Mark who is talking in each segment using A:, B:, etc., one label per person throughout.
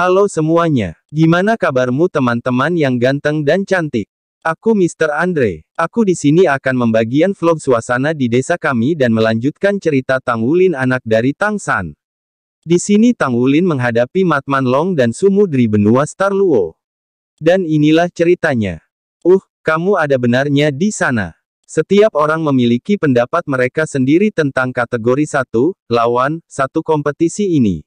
A: Halo semuanya. Gimana kabarmu teman-teman yang ganteng dan cantik? Aku Mr. Andre. Aku di sini akan membagian vlog suasana di desa kami dan melanjutkan cerita Tang Wulin anak dari Tang San. Di sini Tang Wulin menghadapi Matman Long dan Sumudri benua Star Luo. Dan inilah ceritanya. Uh, kamu ada benarnya di sana. Setiap orang memiliki pendapat mereka sendiri tentang kategori satu, lawan, satu kompetisi ini.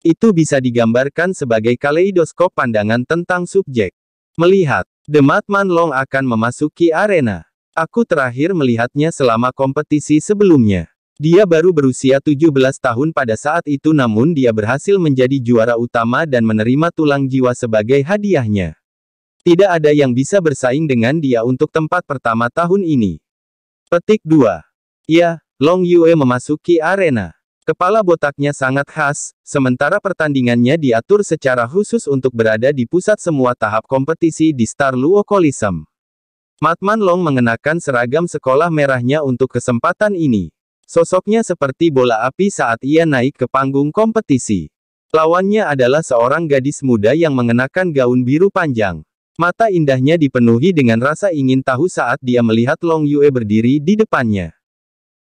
A: Itu bisa digambarkan sebagai kaleidoskop pandangan tentang subjek. Melihat, the Matman Long akan memasuki arena. Aku terakhir melihatnya selama kompetisi sebelumnya. Dia baru berusia 17 tahun pada saat itu namun dia berhasil menjadi juara utama dan menerima tulang jiwa sebagai hadiahnya. Tidak ada yang bisa bersaing dengan dia untuk tempat pertama tahun ini. Petik 2. Ya, Long Yue memasuki arena. Kepala botaknya sangat khas, sementara pertandingannya diatur secara khusus untuk berada di pusat semua tahap kompetisi di Star Luo Matman Long mengenakan seragam sekolah merahnya untuk kesempatan ini. Sosoknya seperti bola api saat ia naik ke panggung kompetisi. Lawannya adalah seorang gadis muda yang mengenakan gaun biru panjang. Mata indahnya dipenuhi dengan rasa ingin tahu saat dia melihat Long Yue berdiri di depannya.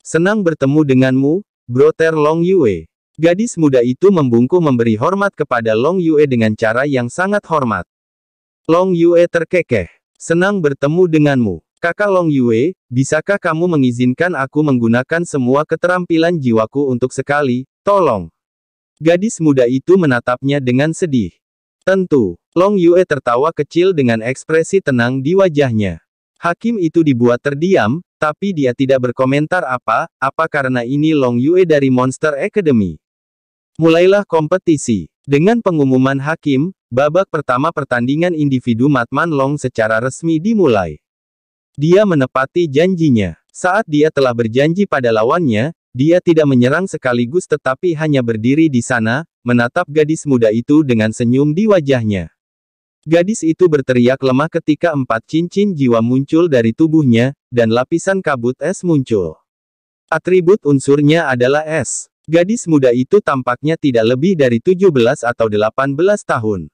A: Senang bertemu denganmu, Brother Long Yue. Gadis muda itu membungkuk memberi hormat kepada Long Yue dengan cara yang sangat hormat. Long Yue terkekeh. Senang bertemu denganmu. Kakak Long Yue, bisakah kamu mengizinkan aku menggunakan semua keterampilan jiwaku untuk sekali, tolong. Gadis muda itu menatapnya dengan sedih. Tentu, Long Yue tertawa kecil dengan ekspresi tenang di wajahnya. Hakim itu dibuat terdiam, tapi dia tidak berkomentar apa-apa karena ini Long Yue dari Monster Academy. Mulailah kompetisi. Dengan pengumuman hakim, babak pertama pertandingan individu Matman Long secara resmi dimulai. Dia menepati janjinya. Saat dia telah berjanji pada lawannya, dia tidak menyerang sekaligus tetapi hanya berdiri di sana, menatap gadis muda itu dengan senyum di wajahnya. Gadis itu berteriak lemah ketika empat cincin jiwa muncul dari tubuhnya, dan lapisan kabut es muncul. Atribut unsurnya adalah es. Gadis muda itu tampaknya tidak lebih dari 17 atau 18 tahun.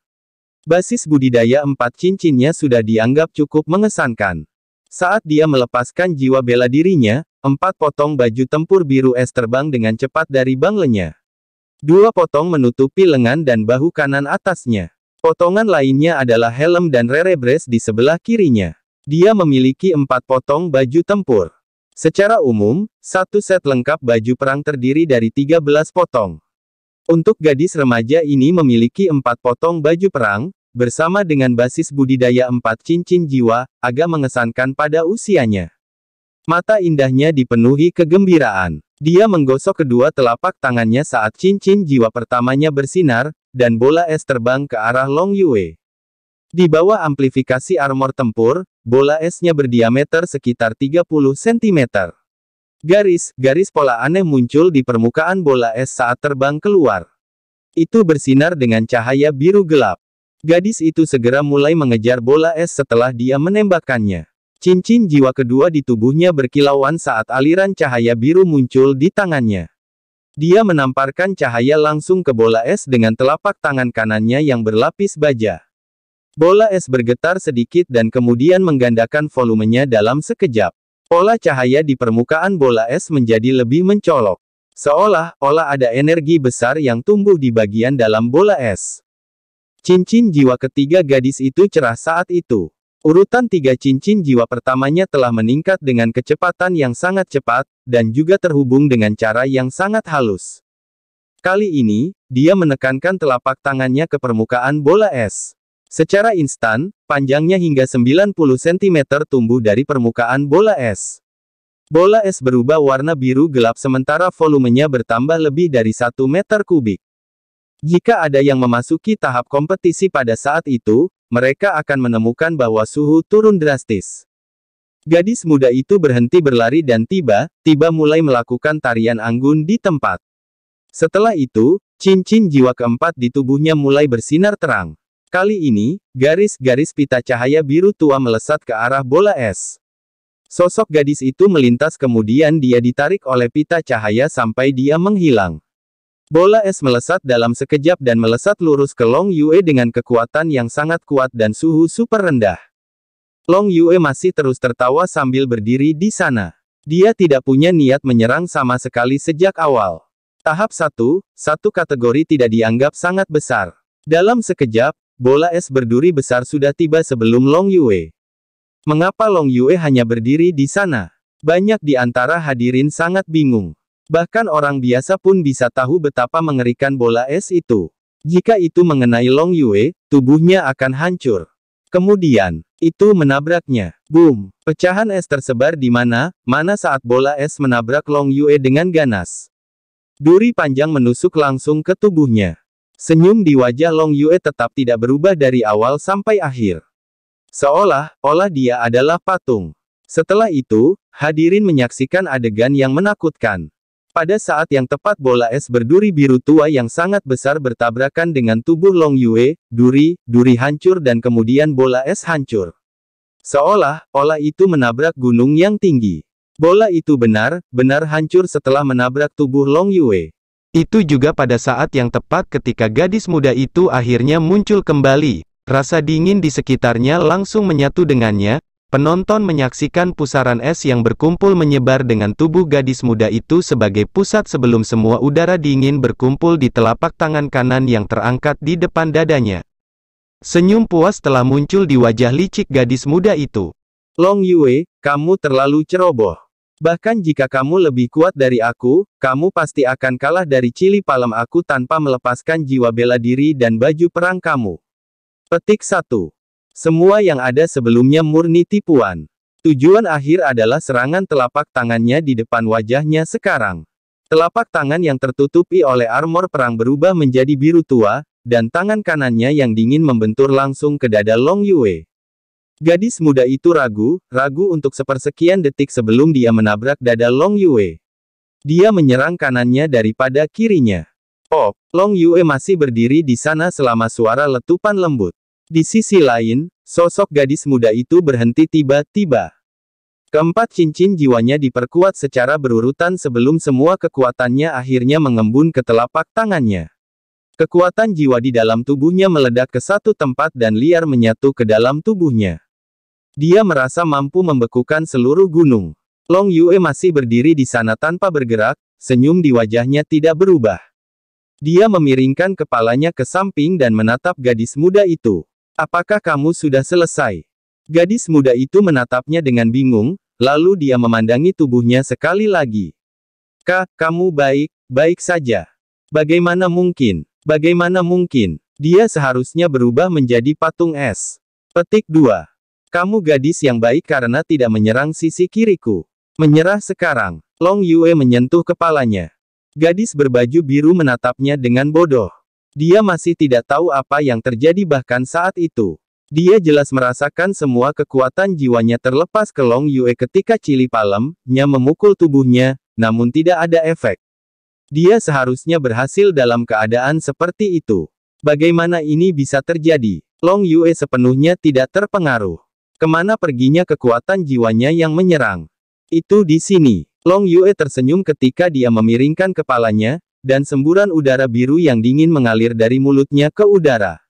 A: Basis budidaya empat cincinnya sudah dianggap cukup mengesankan. Saat dia melepaskan jiwa bela dirinya, empat potong baju tempur biru es terbang dengan cepat dari banglenya. Dua potong menutupi lengan dan bahu kanan atasnya. Potongan lainnya adalah helm dan rerebres di sebelah kirinya. Dia memiliki empat potong baju tempur. Secara umum, satu set lengkap baju perang terdiri dari 13 potong. Untuk gadis remaja ini memiliki empat potong baju perang, bersama dengan basis budidaya empat cincin jiwa, agak mengesankan pada usianya. Mata indahnya dipenuhi kegembiraan. Dia menggosok kedua telapak tangannya saat cincin jiwa pertamanya bersinar, dan bola es terbang ke arah Long Yue. Di bawah amplifikasi armor tempur, bola esnya berdiameter sekitar 30 cm. Garis, garis pola aneh muncul di permukaan bola es saat terbang keluar. Itu bersinar dengan cahaya biru gelap. Gadis itu segera mulai mengejar bola es setelah dia menembakkannya. Cincin jiwa kedua di tubuhnya berkilauan saat aliran cahaya biru muncul di tangannya. Dia menamparkan cahaya langsung ke bola es dengan telapak tangan kanannya yang berlapis baja. Bola es bergetar sedikit dan kemudian menggandakan volumenya dalam sekejap. Pola cahaya di permukaan bola es menjadi lebih mencolok. Seolah-olah ada energi besar yang tumbuh di bagian dalam bola es. Cincin jiwa ketiga gadis itu cerah saat itu. Urutan tiga cincin jiwa pertamanya telah meningkat dengan kecepatan yang sangat cepat, dan juga terhubung dengan cara yang sangat halus. Kali ini, dia menekankan telapak tangannya ke permukaan bola es. Secara instan, panjangnya hingga 90 cm tumbuh dari permukaan bola es. Bola es berubah warna biru gelap sementara volumenya bertambah lebih dari 1 meter kubik. Jika ada yang memasuki tahap kompetisi pada saat itu, mereka akan menemukan bahwa suhu turun drastis. Gadis muda itu berhenti berlari dan tiba-tiba mulai melakukan tarian anggun di tempat. Setelah itu, cincin jiwa keempat di tubuhnya mulai bersinar terang. Kali ini, garis-garis pita cahaya biru tua melesat ke arah bola es. Sosok gadis itu melintas kemudian dia ditarik oleh pita cahaya sampai dia menghilang. Bola es melesat dalam sekejap dan melesat lurus ke Long Yue dengan kekuatan yang sangat kuat dan suhu super rendah. Long Yue masih terus tertawa sambil berdiri di sana. Dia tidak punya niat menyerang sama sekali sejak awal. Tahap satu, satu kategori tidak dianggap sangat besar. Dalam sekejap, bola es berduri besar sudah tiba sebelum Long Yue. Mengapa Long Yue hanya berdiri di sana? Banyak di antara hadirin sangat bingung. Bahkan orang biasa pun bisa tahu betapa mengerikan bola es itu. Jika itu mengenai Long Yue, tubuhnya akan hancur. Kemudian, itu menabraknya. Boom! Pecahan es tersebar di mana, mana saat bola es menabrak Long Yue dengan ganas. Duri panjang menusuk langsung ke tubuhnya. Senyum di wajah Long Yue tetap tidak berubah dari awal sampai akhir. Seolah, olah dia adalah patung. Setelah itu, hadirin menyaksikan adegan yang menakutkan. Pada saat yang tepat bola es berduri biru tua yang sangat besar bertabrakan dengan tubuh Long Yue, duri, duri hancur dan kemudian bola es hancur. Seolah, olah itu menabrak gunung yang tinggi. Bola itu benar, benar hancur setelah menabrak tubuh Long Yue. Itu juga pada saat yang tepat ketika gadis muda itu akhirnya muncul kembali, rasa dingin di sekitarnya langsung menyatu dengannya, penonton menyaksikan pusaran es yang berkumpul menyebar dengan tubuh gadis muda itu sebagai pusat sebelum semua udara dingin berkumpul di telapak tangan kanan yang terangkat di depan dadanya. Senyum puas telah muncul di wajah licik gadis muda itu. Long Yue, kamu terlalu ceroboh. Bahkan jika kamu lebih kuat dari aku, kamu pasti akan kalah dari cili palem aku tanpa melepaskan jiwa bela diri dan baju perang kamu. Petik 1. Semua yang ada sebelumnya murni tipuan. Tujuan akhir adalah serangan telapak tangannya di depan wajahnya sekarang. Telapak tangan yang tertutupi oleh armor perang berubah menjadi biru tua, dan tangan kanannya yang dingin membentur langsung ke dada Long Yue. Gadis muda itu ragu, ragu untuk sepersekian detik sebelum dia menabrak dada Long Yue. Dia menyerang kanannya daripada kirinya. Oh, Long Yue masih berdiri di sana selama suara letupan lembut. Di sisi lain, sosok gadis muda itu berhenti tiba-tiba. Keempat cincin jiwanya diperkuat secara berurutan sebelum semua kekuatannya akhirnya mengembun ke telapak tangannya. Kekuatan jiwa di dalam tubuhnya meledak ke satu tempat dan liar menyatu ke dalam tubuhnya. Dia merasa mampu membekukan seluruh gunung. Long Yue masih berdiri di sana tanpa bergerak, senyum di wajahnya tidak berubah. Dia memiringkan kepalanya ke samping dan menatap gadis muda itu. Apakah kamu sudah selesai? Gadis muda itu menatapnya dengan bingung, lalu dia memandangi tubuhnya sekali lagi. Kak, kamu baik, baik saja. Bagaimana mungkin? Bagaimana mungkin? Dia seharusnya berubah menjadi patung es. Petik 2. Kamu gadis yang baik karena tidak menyerang sisi kiriku. Menyerah sekarang. Long Yue menyentuh kepalanya. Gadis berbaju biru menatapnya dengan bodoh. Dia masih tidak tahu apa yang terjadi bahkan saat itu. Dia jelas merasakan semua kekuatan jiwanya terlepas ke Long Yue ketika Cili Palem, nya memukul tubuhnya, namun tidak ada efek. Dia seharusnya berhasil dalam keadaan seperti itu. Bagaimana ini bisa terjadi? Long Yue sepenuhnya tidak terpengaruh. Kemana perginya kekuatan jiwanya yang menyerang? Itu di sini. Long Yue tersenyum ketika dia memiringkan kepalanya, dan semburan udara biru yang dingin mengalir dari mulutnya ke udara.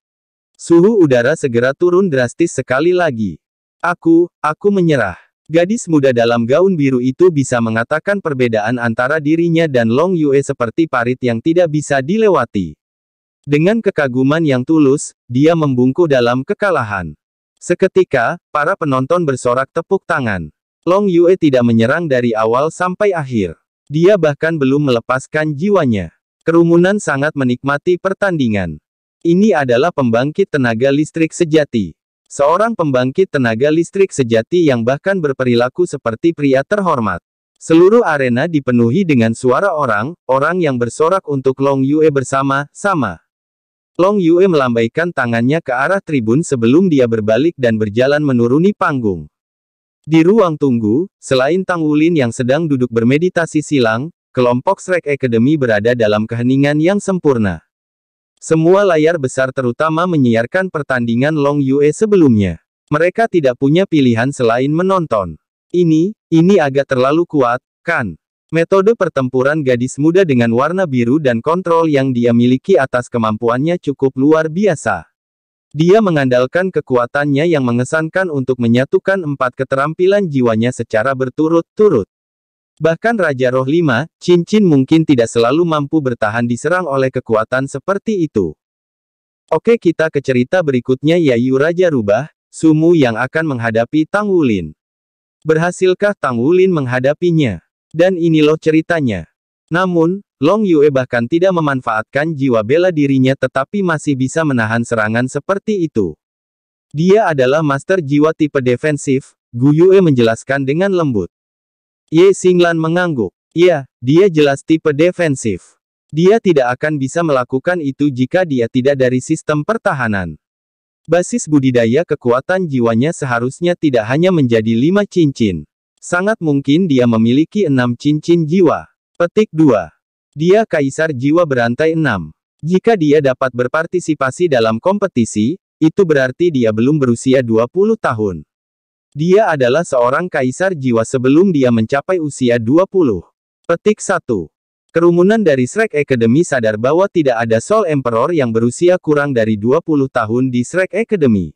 A: Suhu udara segera turun drastis sekali lagi. Aku, aku menyerah. Gadis muda dalam gaun biru itu bisa mengatakan perbedaan antara dirinya dan Long Yue seperti parit yang tidak bisa dilewati. Dengan kekaguman yang tulus, dia membungkuk dalam kekalahan. Seketika, para penonton bersorak tepuk tangan. Long Yue tidak menyerang dari awal sampai akhir. Dia bahkan belum melepaskan jiwanya. Kerumunan sangat menikmati pertandingan. Ini adalah pembangkit tenaga listrik sejati. Seorang pembangkit tenaga listrik sejati yang bahkan berperilaku seperti pria terhormat. Seluruh arena dipenuhi dengan suara orang, orang yang bersorak untuk Long Yue bersama, sama. Long Yue melambaikan tangannya ke arah tribun sebelum dia berbalik dan berjalan menuruni panggung. Di ruang tunggu, selain Tang Wulin yang sedang duduk bermeditasi silang, kelompok Shrek Academy berada dalam keheningan yang sempurna. Semua layar besar terutama menyiarkan pertandingan Long Yue sebelumnya. Mereka tidak punya pilihan selain menonton. Ini, ini agak terlalu kuat, kan? Metode pertempuran gadis muda dengan warna biru dan kontrol yang dia miliki atas kemampuannya cukup luar biasa. Dia mengandalkan kekuatannya yang mengesankan untuk menyatukan empat keterampilan jiwanya secara berturut-turut. Bahkan Raja Roh Lima, cincin mungkin tidak selalu mampu bertahan diserang oleh kekuatan seperti itu. Oke kita ke cerita berikutnya Yayu Raja Rubah, Sumu yang akan menghadapi Tang Wulin. Berhasilkah Tang Wulin menghadapinya? Dan inilah ceritanya. Namun, Long Yue bahkan tidak memanfaatkan jiwa bela dirinya tetapi masih bisa menahan serangan seperti itu. Dia adalah master jiwa tipe defensif, Gu Yue menjelaskan dengan lembut. Ye Xinglan mengangguk. Ya, dia jelas tipe defensif. Dia tidak akan bisa melakukan itu jika dia tidak dari sistem pertahanan. Basis budidaya kekuatan jiwanya seharusnya tidak hanya menjadi lima cincin. Sangat mungkin dia memiliki enam cincin jiwa. Petik 2. Dia kaisar jiwa berantai 6. Jika dia dapat berpartisipasi dalam kompetisi, itu berarti dia belum berusia 20 tahun. Dia adalah seorang kaisar jiwa sebelum dia mencapai usia 20. Petik 1. Kerumunan dari Shrek Academy sadar bahwa tidak ada Soul Emperor yang berusia kurang dari 20 tahun di Shrek Academy.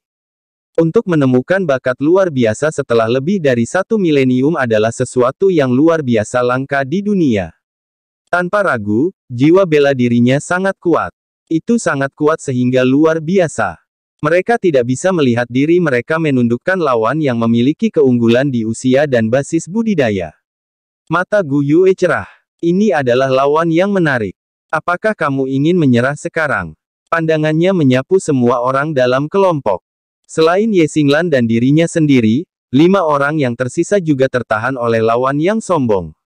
A: Untuk menemukan bakat luar biasa setelah lebih dari satu milenium adalah sesuatu yang luar biasa langka di dunia. Tanpa ragu, jiwa bela dirinya sangat kuat. Itu sangat kuat sehingga luar biasa. Mereka tidak bisa melihat diri mereka menundukkan lawan yang memiliki keunggulan di usia dan basis budidaya. Mata Guyu e cerah. Ini adalah lawan yang menarik. Apakah kamu ingin menyerah sekarang? Pandangannya menyapu semua orang dalam kelompok. Selain Ye Xinglan dan dirinya sendiri, lima orang yang tersisa juga tertahan oleh lawan yang sombong.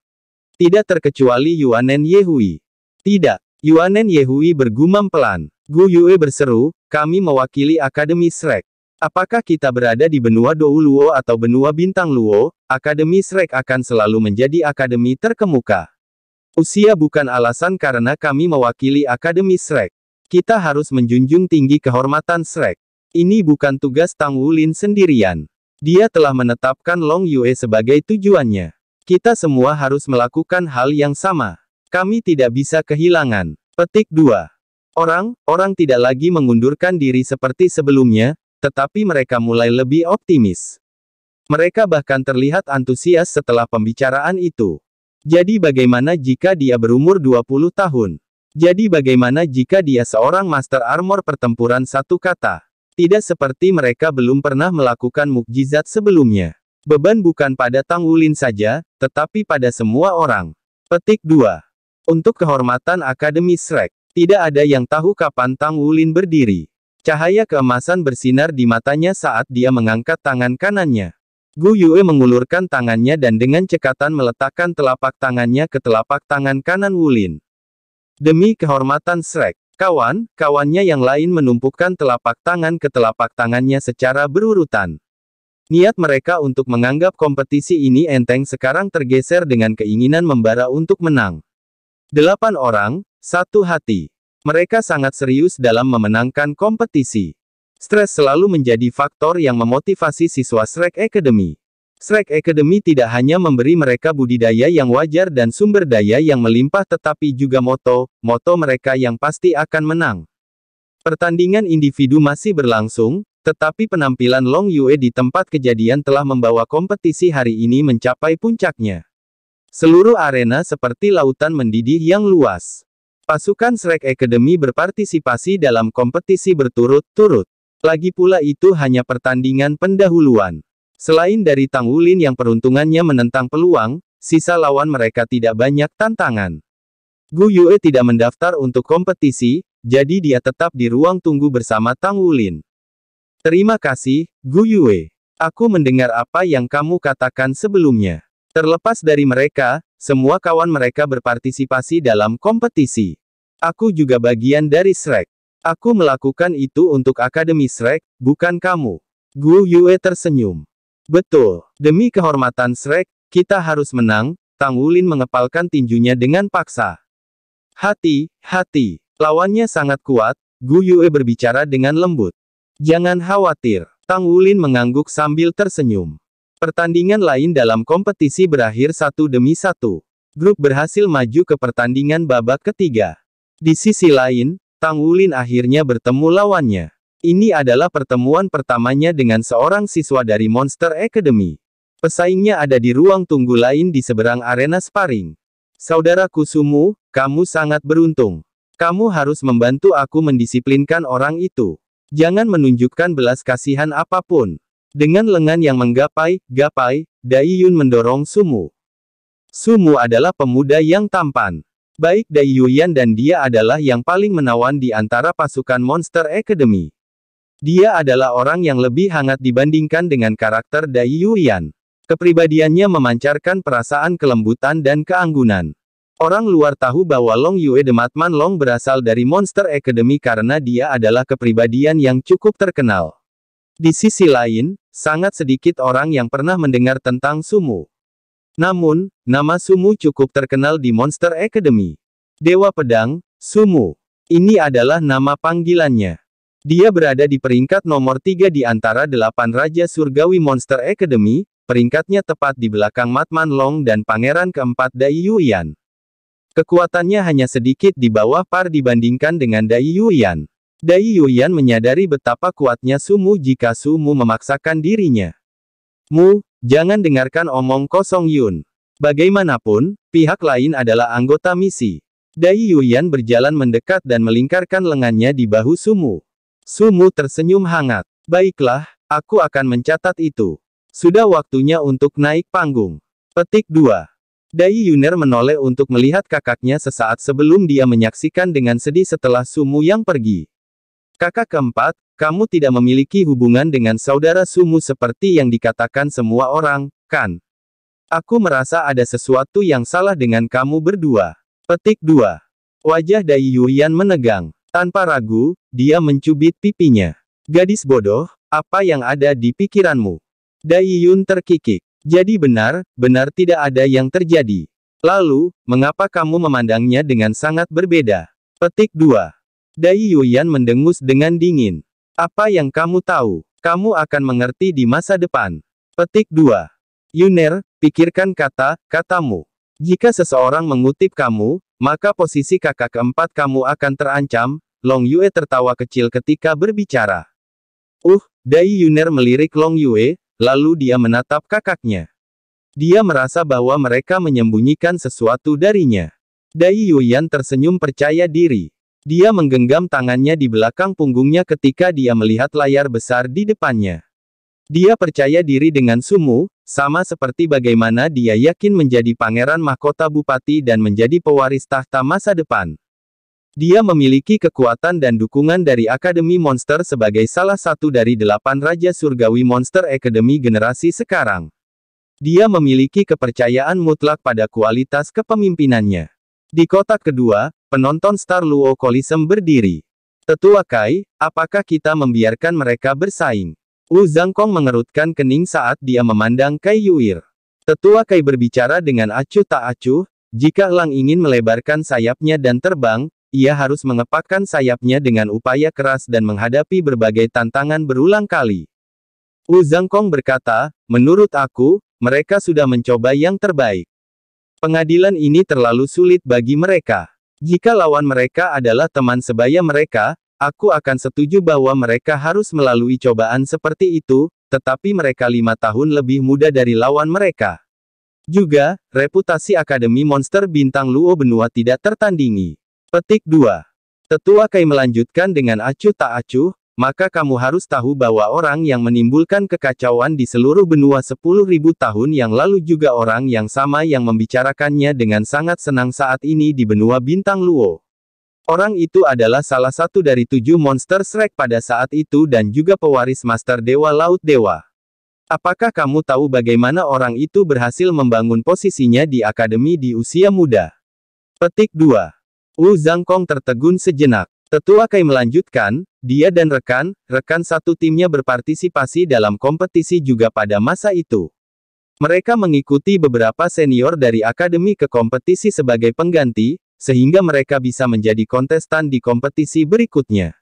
A: Tidak terkecuali Yuanen Yehui. Tidak, Yuanen Yehui bergumam pelan. Gu Yue berseru, kami mewakili Akademi Shrek. Apakah kita berada di benua Dou Luo atau benua Bintang Luo, Akademi Shrek akan selalu menjadi akademi terkemuka. Usia bukan alasan karena kami mewakili Akademi Shrek. Kita harus menjunjung tinggi kehormatan Shrek. Ini bukan tugas Tang Wulin sendirian. Dia telah menetapkan Long Yue sebagai tujuannya. Kita semua harus melakukan hal yang sama. Kami tidak bisa kehilangan. Petik 2. Orang, orang tidak lagi mengundurkan diri seperti sebelumnya, tetapi mereka mulai lebih optimis. Mereka bahkan terlihat antusias setelah pembicaraan itu. Jadi bagaimana jika dia berumur 20 tahun? Jadi bagaimana jika dia seorang master armor pertempuran satu kata? Tidak seperti mereka belum pernah melakukan mukjizat sebelumnya. Beban bukan pada Tang Wulin saja, tetapi pada semua orang. Petik 2. Untuk kehormatan Akademi Shrek, tidak ada yang tahu kapan Tang Wulin berdiri. Cahaya keemasan bersinar di matanya saat dia mengangkat tangan kanannya. Gu Yue mengulurkan tangannya dan dengan cekatan meletakkan telapak tangannya ke telapak tangan kanan Wulin. Demi kehormatan Shrek, Kawan, kawannya yang lain menumpukan telapak tangan ke telapak tangannya secara berurutan. Niat mereka untuk menganggap kompetisi ini enteng sekarang tergeser dengan keinginan membara untuk menang. Delapan orang, satu hati. Mereka sangat serius dalam memenangkan kompetisi. Stres selalu menjadi faktor yang memotivasi siswa Shrek Academy. Shrek Academy tidak hanya memberi mereka budidaya yang wajar dan sumber daya yang melimpah tetapi juga moto, moto mereka yang pasti akan menang. Pertandingan individu masih berlangsung, tetapi penampilan Long Yue di tempat kejadian telah membawa kompetisi hari ini mencapai puncaknya. Seluruh arena seperti lautan mendidih yang luas. Pasukan Shrek Academy berpartisipasi dalam kompetisi berturut-turut. Lagi pula itu hanya pertandingan pendahuluan. Selain dari Tang Wulin yang peruntungannya menentang peluang, sisa lawan mereka tidak banyak tantangan. Gu Yue tidak mendaftar untuk kompetisi, jadi dia tetap di ruang tunggu bersama Tang Wulin. Terima kasih, Gu Yue. Aku mendengar apa yang kamu katakan sebelumnya. Terlepas dari mereka, semua kawan mereka berpartisipasi dalam kompetisi. Aku juga bagian dari Shrek. Aku melakukan itu untuk Akademi Shrek, bukan kamu. Gu Yue tersenyum. Betul. Demi kehormatan Shrek, kita harus menang, Tang Wulin mengepalkan tinjunya dengan paksa. Hati, hati. Lawannya sangat kuat, Gu Yue berbicara dengan lembut. Jangan khawatir. Tang Wulin mengangguk sambil tersenyum. Pertandingan lain dalam kompetisi berakhir satu demi satu. Grup berhasil maju ke pertandingan babak ketiga. Di sisi lain, Tang Wulin akhirnya bertemu lawannya. Ini adalah pertemuan pertamanya dengan seorang siswa dari Monster Academy. Pesaingnya ada di ruang tunggu lain di seberang arena sparring. Saudaraku Sumu, kamu sangat beruntung. Kamu harus membantu aku mendisiplinkan orang itu. Jangan menunjukkan belas kasihan apapun. Dengan lengan yang menggapai, gapai, Daiyun mendorong Sumu. Sumu adalah pemuda yang tampan. Baik Daiyuyan dan dia adalah yang paling menawan di antara pasukan Monster Academy. Dia adalah orang yang lebih hangat dibandingkan dengan karakter Dai Yuyan. Kepribadiannya memancarkan perasaan kelembutan dan keanggunan. Orang luar tahu bahwa Long Yue Dematman Long berasal dari Monster Academy karena dia adalah kepribadian yang cukup terkenal. Di sisi lain, sangat sedikit orang yang pernah mendengar tentang Sumu. Namun, nama Sumu cukup terkenal di Monster Academy. Dewa Pedang, Sumu. Ini adalah nama panggilannya. Dia berada di peringkat nomor 3 di antara delapan Raja Surgawi Monster Academy, peringkatnya tepat di belakang Matman Long dan pangeran keempat Dai Yuyan. Kekuatannya hanya sedikit di bawah par dibandingkan dengan Dai Yuyan. Dai Yuyan menyadari betapa kuatnya Sumu jika Sumu memaksakan dirinya. Mu, jangan dengarkan omong kosong Yun. Bagaimanapun, pihak lain adalah anggota misi. Dai Yuyan berjalan mendekat dan melingkarkan lengannya di bahu Sumu. Sumu tersenyum hangat. Baiklah, aku akan mencatat itu. Sudah waktunya untuk naik panggung. Petik 2. Dai Yuner menoleh untuk melihat kakaknya sesaat sebelum dia menyaksikan dengan sedih setelah Sumu yang pergi. Kakak keempat, kamu tidak memiliki hubungan dengan saudara Sumu seperti yang dikatakan semua orang, kan? Aku merasa ada sesuatu yang salah dengan kamu berdua. Petik 2. Wajah Dai Yuyan menegang. Tanpa ragu, dia mencubit pipinya. Gadis bodoh, apa yang ada di pikiranmu? Dai Yun terkikik. Jadi benar, benar tidak ada yang terjadi. Lalu, mengapa kamu memandangnya dengan sangat berbeda? Petik 2. Dai Yuyan mendengus dengan dingin. Apa yang kamu tahu, kamu akan mengerti di masa depan. Petik 2. Yuner, pikirkan kata, katamu. Jika seseorang mengutip kamu, maka posisi kakak keempat kamu akan terancam, Long Yue tertawa kecil ketika berbicara. Uh, Dai Yuner melirik Long Yue, lalu dia menatap kakaknya. Dia merasa bahwa mereka menyembunyikan sesuatu darinya. Dai Yuyan tersenyum percaya diri. Dia menggenggam tangannya di belakang punggungnya ketika dia melihat layar besar di depannya. Dia percaya diri dengan sumu, sama seperti bagaimana dia yakin menjadi pangeran mahkota bupati dan menjadi pewaris tahta masa depan. Dia memiliki kekuatan dan dukungan dari Akademi Monster sebagai salah satu dari delapan Raja Surgawi Monster Academy generasi sekarang. Dia memiliki kepercayaan mutlak pada kualitas kepemimpinannya. Di kotak kedua, penonton Star Luo Coliseum berdiri. Tetua Kai, apakah kita membiarkan mereka bersaing? Wu Zhangkong mengerutkan kening saat dia memandang Kai Yuir. Tetua Kai berbicara dengan acuh tak acuh, jika Elang ingin melebarkan sayapnya dan terbang, ia harus mengepakkan sayapnya dengan upaya keras dan menghadapi berbagai tantangan berulang kali. Wu Zhangkong berkata, menurut aku, mereka sudah mencoba yang terbaik. Pengadilan ini terlalu sulit bagi mereka. Jika lawan mereka adalah teman sebaya mereka, Aku akan setuju bahwa mereka harus melalui cobaan seperti itu, tetapi mereka lima tahun lebih muda dari lawan mereka. Juga, reputasi Akademi Monster Bintang Luo Benua tidak tertandingi. Petik 2. Tetua Kai melanjutkan dengan acuh tak acuh, maka kamu harus tahu bahwa orang yang menimbulkan kekacauan di seluruh benua 10.000 tahun yang lalu juga orang yang sama yang membicarakannya dengan sangat senang saat ini di benua Bintang Luo. Orang itu adalah salah satu dari tujuh monster Shrek pada saat itu dan juga pewaris Master Dewa Laut Dewa. Apakah kamu tahu bagaimana orang itu berhasil membangun posisinya di akademi di usia muda? Petik 2. Wu Zhangkong tertegun sejenak. Tetua Kai melanjutkan, dia dan rekan, rekan satu timnya berpartisipasi dalam kompetisi juga pada masa itu. Mereka mengikuti beberapa senior dari akademi ke kompetisi sebagai pengganti, sehingga mereka bisa menjadi kontestan di kompetisi berikutnya.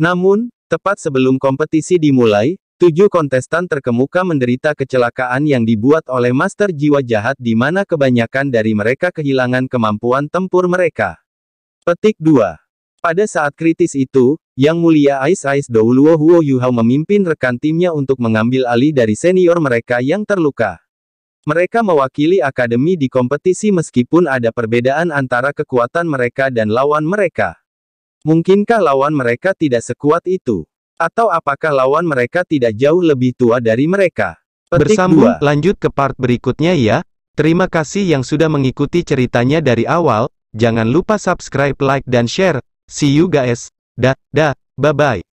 A: Namun, tepat sebelum kompetisi dimulai, tujuh kontestan terkemuka menderita kecelakaan yang dibuat oleh master jiwa jahat di mana kebanyakan dari mereka kehilangan kemampuan tempur mereka. Petik 2. Pada saat kritis itu, Yang Mulia Ais Ais Douluo Huo Yuhao memimpin rekan timnya untuk mengambil alih dari senior mereka yang terluka. Mereka mewakili akademi di kompetisi meskipun ada perbedaan antara kekuatan mereka dan lawan mereka. Mungkinkah lawan mereka tidak sekuat itu? Atau apakah lawan mereka tidak jauh lebih tua dari mereka? Petik Bersambung, 2. lanjut ke part berikutnya ya. Terima kasih yang sudah mengikuti ceritanya dari awal. Jangan lupa subscribe, like, dan share. See you guys. Da da. bye-bye.